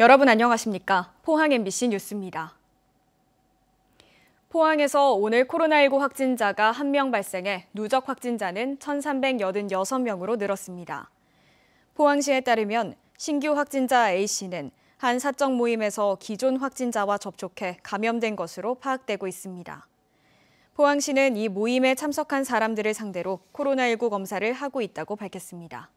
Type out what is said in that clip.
여러분 안녕하십니까? 포항 MBC 뉴스입니다. 포항에서 오늘 코로나19 확진자가 1명 발생해 누적 확진자는 1,386명으로 늘었습니다. 포항시에 따르면 신규 확진자 A씨는 한 사적 모임에서 기존 확진자와 접촉해 감염된 것으로 파악되고 있습니다. 포항시는 이 모임에 참석한 사람들을 상대로 코로나19 검사를 하고 있다고 밝혔습니다.